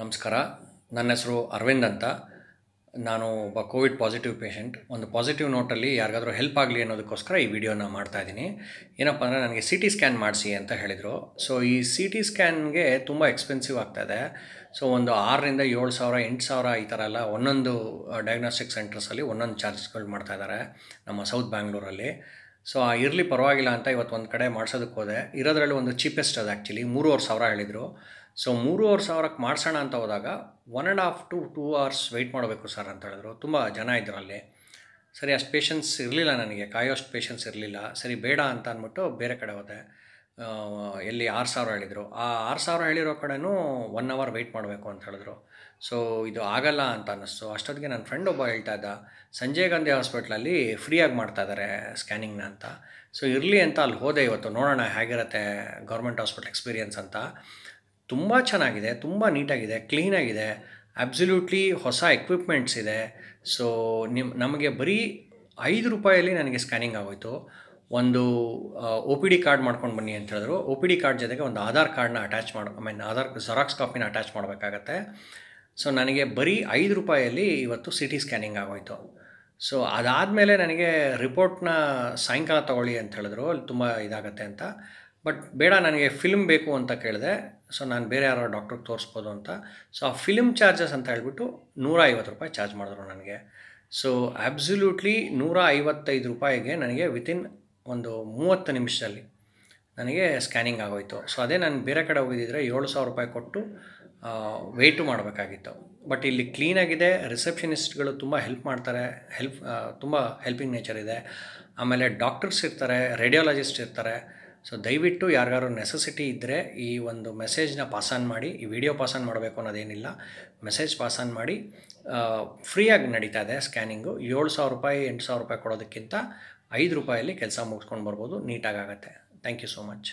ನಮಸ್ಕಾರ ನನ್ನ ಹೆಸರು ಅರವಿಂದ್ ಅಂತ ನಾನು ಒಬ್ಬ ಕೋವಿಡ್ ಪಾಸಿಟಿವ್ ಪೇಷಂಟ್ ಒಂದು ಪಾಸಿಟಿವ್ ನೋಟಲ್ಲಿ ಯಾರಿಗಾದರೂ ಹೆಲ್ಪ್ ಆಗಲಿ ಅನ್ನೋದಕ್ಕೋಸ್ಕರ ಈ ವಿಡಿಯೋನ ಮಾಡ್ತಾಯಿದ್ದೀನಿ ಏನಪ್ಪ ಅಂದರೆ ನನಗೆ ಸಿ ಟಿ ಸ್ಕ್ಯಾನ್ ಮಾಡಿಸಿ ಅಂತ ಹೇಳಿದರು ಸೊ ಈ ಸಿ ಟಿ ಸ್ಕ್ಯಾನ್ಗೆ ತುಂಬ ಎಕ್ಸ್ಪೆನ್ಸಿವ್ ಆಗ್ತಾಯಿದೆ ಸೊ ಒಂದು ಆರರಿಂದ ಏಳು ಸಾವಿರ ಎಂಟು ಸಾವಿರ ಈ ಥರ ಎಲ್ಲ ಒಂದೊಂದು ಡಯಾಗ್ನೋಸ್ಟಿಕ್ ಸೆಂಟರ್ಸಲ್ಲಿ ಒಂದೊಂದು ಚಾರ್ಜ್ಗಳು ಇದ್ದಾರೆ ನಮ್ಮ ಸೌತ್ ಬ್ಯಾಂಗ್ಳೂರಲ್ಲಿ ಸೊ ಆ ಇರಲಿ ಪರವಾಗಿಲ್ಲ ಅಂತ ಇವತ್ತು ಒಂದು ಕಡೆ ಮಾಡ್ಸೋದಕ್ಕೆ ಹೋದೆ ಇರೋದ್ರಲ್ಲಿ ಒಂದು ಚೀಪೆಸ್ಟ್ ಅದು ಆ್ಯಕ್ಚುಲಿ ಮೂರುವರೆ ಸಾವಿರ ಹೇಳಿದರು ಸೊ ಮೂರುವರೆ ಸಾವಿರಕ್ಕೆ ಮಾಡಿಸೋಣ ಅಂತ ಹೋದಾಗ one and half to two hours wait ಮಾಡಬೇಕು ಸರ್ ಅಂತ ಹೇಳಿದ್ರು ತುಂಬ ಜನ ಅಲ್ಲಿ ಸರಿ ಅಷ್ಟು ಪೇಷನ್ಸ್ ಇರಲಿಲ್ಲ ನನಗೆ ಕಾಯೋಷ್ಟು ಪೇಷನ್ಸ್ ಇರಲಿಲ್ಲ ಸರಿ ಬೇಡ ಅಂತ ಅಂದ್ಬಿಟ್ಟು ಬೇರೆ ಕಡೆ ಹೋದೆ ಎಲ್ಲಿ ಆರು ಸಾವಿರ ಹೇಳಿದರು ಆ ಆರು ಸಾವಿರ ಹೇಳಿರೋ ಕಡೆನೂ ಒನ್ ಅವರ್ ವೆಯ್ಟ್ ಮಾಡಬೇಕು ಅಂತ ಹೇಳಿದ್ರು ಸೊ ಇದು ಆಗಲ್ಲ ಅಂತ ಅನ್ನಿಸ್ತು ಅಷ್ಟೊತ್ತಿಗೆ ನನ್ನ ಫ್ರೆಂಡ್ ಒಬ್ಬ ಹೇಳ್ತಾ ಇದ್ದ ಸಂಜಯ್ ಗಾಂಧಿ ಹಾಸ್ಪಿಟ್ಲಲ್ಲಿ ಫ್ರೀಯಾಗಿ ಮಾಡ್ತಾ ಇದ್ದಾರೆ ಸ್ಕ್ಯಾನಿಂಗ್ನ ಅಂತ ಸೊ ಇರಲಿ ಅಂತ ಅಲ್ಲಿ ಹೋದೆ ಇವತ್ತು ನೋಡೋಣ ಹೇಗಿರುತ್ತೆ ಗೌರ್ಮೆಂಟ್ ಹಾಸ್ಪಿಟ್ಲ್ ಎಕ್ಸ್ಪೀರಿಯನ್ಸ್ ಅಂತ ತುಂಬ ಚೆನ್ನಾಗಿದೆ ತುಂಬ ನೀಟಾಗಿದೆ ಕ್ಲೀನಾಗಿದೆ ಅಬ್ಸಲ್ಯೂಟ್ಲಿ ಹೊಸ ಎಕ್ವಿಪ್ಮೆಂಟ್ಸ್ ಇದೆ ಸೊ ನಿಮ್ಮ ನಮಗೆ ಬರೀ ಐದು ರೂಪಾಯಲ್ಲಿ ನನಗೆ ಸ್ಕ್ಯಾನಿಂಗ್ ಆಗೋಯಿತು ಒಂದು ಒ ಪಿ ಡಿ ಕಾರ್ಡ್ ಮಾಡ್ಕೊಂಡು ಬನ್ನಿ ಅಂತ ಹೇಳಿದ್ರು ಒ ಪಿ ಡಿ ಕಾರ್ಡ್ ಜೊತೆಗೆ ಒಂದು ಆಧಾರ್ ಕಾರ್ಡ್ನ ಅಟ್ಯಾಚ್ ಮಾಡಿ ಐ ಮೀನ್ ಆಧಾರ್ ಜೆರಾಕ್ಸ್ ಕಾಪಿನ ಅಟ್ಯಾಚ್ ಮಾಡಬೇಕಾಗತ್ತೆ ಸೊ ನನಗೆ ಬರೀ ಐದು ರೂಪಾಯಲ್ಲಿ ಇವತ್ತು ಸಿ ಟಿ ಸ್ಕ್ಯಾನಿಂಗ್ ಆಗೋಯಿತು ಸೊ ಅದಾದಮೇಲೆ ನನಗೆ ರಿಪೋರ್ಟ್ನ ಸಾಯಂಕಾಲ ತೊಗೊಳ್ಳಿ ಅಂತ ಹೇಳಿದ್ರು ಅಲ್ಲಿ ತುಂಬ ಇದಾಗತ್ತೆ ಅಂತ ಬಟ್ ಬೇಡ ನನಗೆ ಫಿಲ್ಮ್ ಬೇಕು ಅಂತ ಕೇಳಿದೆ ಸೊ ನಾನು ಬೇರೆ ಯಾರೋ ಡಾಕ್ಟ್ರಿಗೆ ತೋರಿಸ್ಬೋದು ಅಂತ ಸೊ ಆ ಫಿಲ್ಮ್ ಚಾರ್ಜಸ್ ಅಂತ ಹೇಳ್ಬಿಟ್ಟು ನೂರ ಐವತ್ತು ರೂಪಾಯಿ ಚಾರ್ಜ್ ಮಾಡಿದ್ರು ನನಗೆ ಸೊ ಅಬ್ಸಲ್ಯೂಟ್ಲಿ ನೂರ ಐವತ್ತೈದು ರೂಪಾಯಿಗೆ ನನಗೆ ವಿತಿನ್ ಒಂದು ಮೂವತ್ತು ನಿಮಿಷದಲ್ಲಿ ನನಗೆ ಸ್ಕ್ಯಾನಿಂಗ್ ಆಗೋಯಿತು ಸೊ ಅದೇ ನಾನು ಬೇರೆ ಕಡೆ ಹೋಗಿದ್ದಿದ್ರೆ ಏಳು ಸಾವಿರ ರೂಪಾಯಿ ಕೊಟ್ಟು ವೆಯ್ಟು ಮಾಡಬೇಕಾಗಿತ್ತು ಬಟ್ ಇಲ್ಲಿ ಕ್ಲೀನಾಗಿದೆ ರಿಸೆಪ್ಷನಿಸ್ಟ್ಗಳು ತುಂಬ ಹೆಲ್ಪ್ ಮಾಡ್ತಾರೆ ಹೆಲ್ಪ್ ತುಂಬ ಹೆಲ್ಪಿಂಗ್ ನೇಚರ್ ಇದೆ ಆಮೇಲೆ ಡಾಕ್ಟರ್ಸ್ ಇರ್ತಾರೆ ರೇಡಿಯೋಲಜಿಸ್ಟ್ ಇರ್ತಾರೆ ಸೊ ದಯವಿಟ್ಟು ಯಾರಿಗಾರು ನೆಸೆಸಿಟಿ ಇದ್ದರೆ ಈ ಒಂದು ಮೆಸೇಜ್ನ ಪಾಸ್ ಆನ್ ಮಾಡಿ ಈ ವಿಡಿಯೋ ಪಾಸ್ ಆನ್ ಮಾಡಬೇಕು ಅನ್ನೋದೇನಿಲ್ಲ ಮೆಸೇಜ್ ಪಾಸ್ ಆನ್ ಮಾಡಿ ಫ್ರೀಯಾಗಿ ನಡೀತಾ ಇದೆ ಸ್ಕ್ಯಾನಿಂಗು ಏಳು ಸಾವಿರ ರೂಪಾಯಿ ಎಂಟು ಸಾವಿರ ರೂಪಾಯಿ ಕೊಡೋದಕ್ಕಿಂತ ಐದು ರೂಪಾಯಲ್ಲಿ ಕೆಲಸ ಮುಗಿಸ್ಕೊಂಡು ಬರ್ಬೋದು ನೀಟಾಗಿ ಆಗುತ್ತೆ ಥ್ಯಾಂಕ್ ಯು ಸೋ ಮಚ್